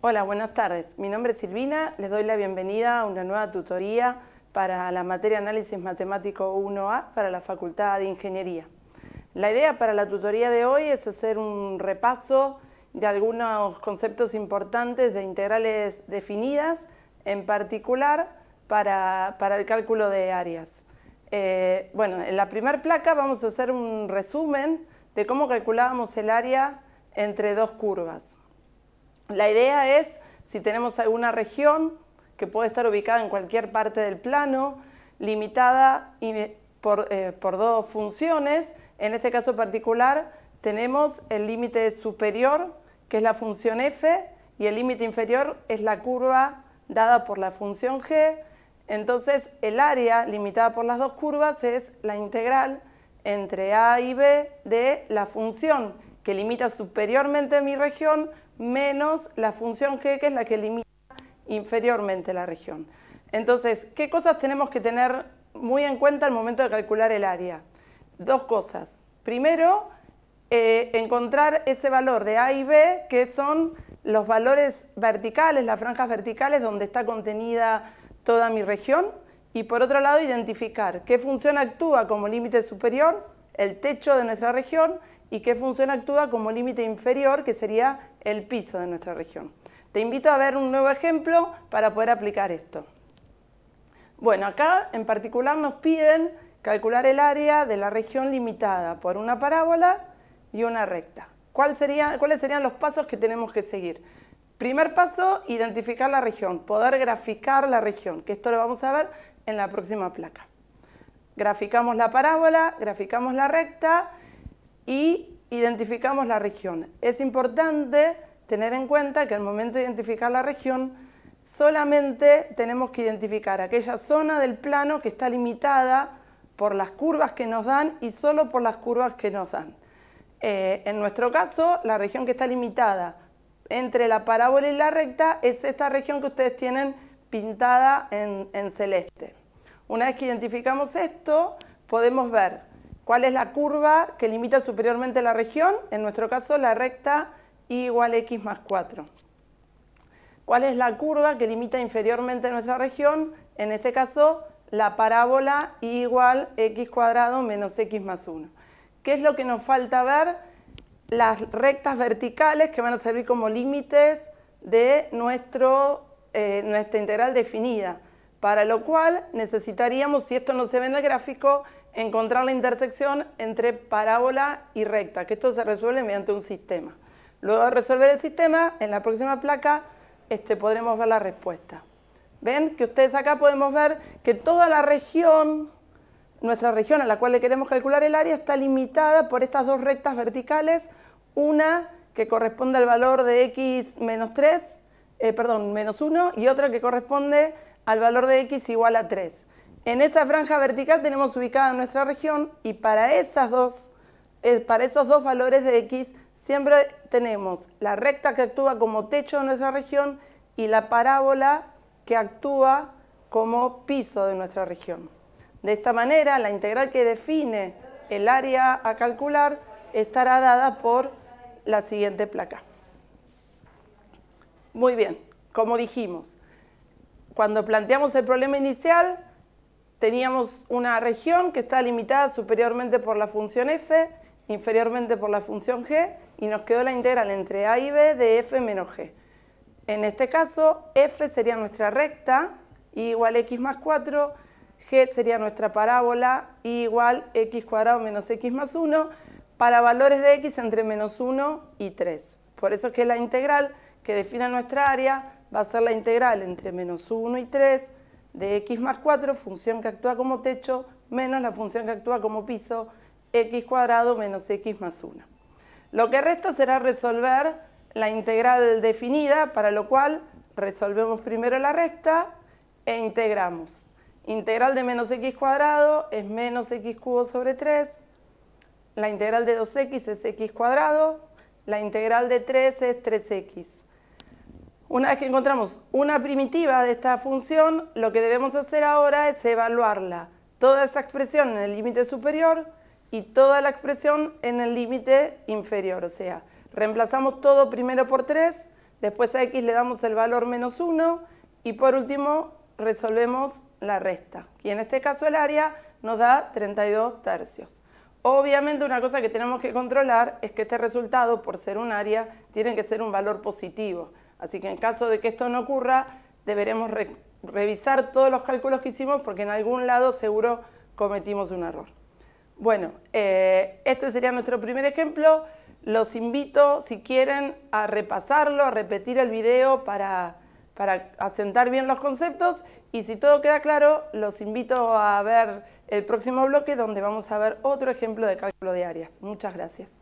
Hola, buenas tardes. Mi nombre es Silvina, les doy la bienvenida a una nueva tutoría para la materia Análisis Matemático 1A para la Facultad de Ingeniería. La idea para la tutoría de hoy es hacer un repaso de algunos conceptos importantes de integrales definidas, en particular para, el cálculo de áreas. Eh, bueno, en la primera placa vamos a hacer un resumen de cómo calculábamos el área entre dos curvas. La idea es, si tenemos alguna región que puede estar ubicada en cualquier parte del plano, limitada eh, eh, por, dos funciones, en este caso particular tenemos el límite superior, que es la función f, y el límite inferior es la curva dada por la función g. Entonces, el área limitada por las dos curvas es la integral entre a y b de la función que limita superiormente mi región menos la función g, que es la que limita inferiormente la región. Entonces, ¿qué cosas tenemos que tener muy en cuenta al momento de calcular el área? Dos cosas. Primero, eh, encontrar ese valor de A y B, que son los valores verticales, las franjas verticales donde está contenida toda mi región. Y por otro lado, identificar qué función actúa como límite superior, el techo de nuestra región, y qué función actúa como límite inferior, que sería el piso de nuestra región. Te invito a ver un nuevo ejemplo para poder aplicar esto. Bueno, acá en particular nos piden calcular el área de la región limitada por una parábola y una recta. ¿Cuáles serían los pasos que tenemos que seguir? Primer paso, identificar la región, poder graficar la región, que esto lo vamos a ver en la próxima placa. Graficamos la parábola, graficamos la recta y identificamos la región. Es importante tener en cuenta que al momento de identificar la región, solamente tenemos que identificar aquella zona del plano que está limitada por las curvas que nos dan y solo por las curvas que nos dan. Eh, en nuestro caso, la región que está limitada entre la parábola y la recta es esta región que ustedes tienen pintada en celeste. Una vez que identificamos esto, podemos ver ¿Cuál es la curva que limita superiormente la región? En nuestro caso, la recta y igual x más 4. ¿Cuál es la curva que limita inferiormente nuestra región? En este caso, la parábola y igual x cuadrado menos x más 1. ¿Qué es lo que nos falta ver? Las rectas verticales que van a servir como límites de eh, nuestra integral definida para lo cual necesitaríamos, si esto no se ve en el gráfico, encontrar la intersección entre parábola y recta, que esto se resuelve mediante un sistema. Luego de resolver el sistema, en la próxima placa este, podremos ver la respuesta. ¿Ven? Que ustedes acá podemos ver que toda la región, nuestra región a la cual le queremos calcular el área, está limitada por estas dos rectas verticales, una que corresponde al valor de x menos 3, eh, perdón, menos 1, y otra que corresponde al valor de x igual a 3. En esa franja vertical tenemos ubicada nuestra región y para, esas dos, eh, para esos dos valores de x siempre tenemos la recta que actúa como techo de nuestra región y la parábola que actúa como piso de nuestra región. De esta manera, la integral que define el área a calcular estará dada por la siguiente placa. Muy bien, como dijimos, cuando planteamos el problema inicial, teníamos una región que está limitada superiormente por la función f, inferiormente por la función g, y nos quedó la integral entre a y b de f menos g. En este caso, f sería nuestra recta, igual x más 4, g sería nuestra parábola, igual x cuadrado menos x más 1, para valores de x entre menos 1 y 3. Por eso es que la integral que define nuestra área va a ser la integral entre menos 1 y 3 de x más 4, función que actúa como techo, menos la función que actúa como piso, x cuadrado menos x más 1. Lo que resta será resolver la integral definida, para lo cual resolvemos primero la resta e integramos. Integral de menos x cuadrado es menos x cubo sobre 3, la integral de 2x es x cuadrado, la integral de 3 es 3x. Una vez que encontramos una primitiva de esta función, lo que debemos hacer ahora es evaluarla. Toda esa expresión en el límite superior y toda la expresión en el límite inferior. O sea, reemplazamos todo primero por 3, después a x le damos el valor menos 1 y por último resolvemos la resta, Y en este caso el área nos da 32 tercios. Obviamente una cosa que tenemos que controlar es que este resultado, por ser un área, tiene que ser un valor positivo. Así que en caso de que esto no ocurra, deberemos revisar todos los cálculos que hicimos porque en algún lado seguro cometimos un error. Bueno, eh, este sería nuestro primer ejemplo. Los invito, si quieren, a repasarlo, a repetir el video para, para asentar bien los conceptos. Y si todo queda claro, los invito a ver el próximo bloque donde vamos a ver otro ejemplo de cálculo de áreas. Muchas gracias.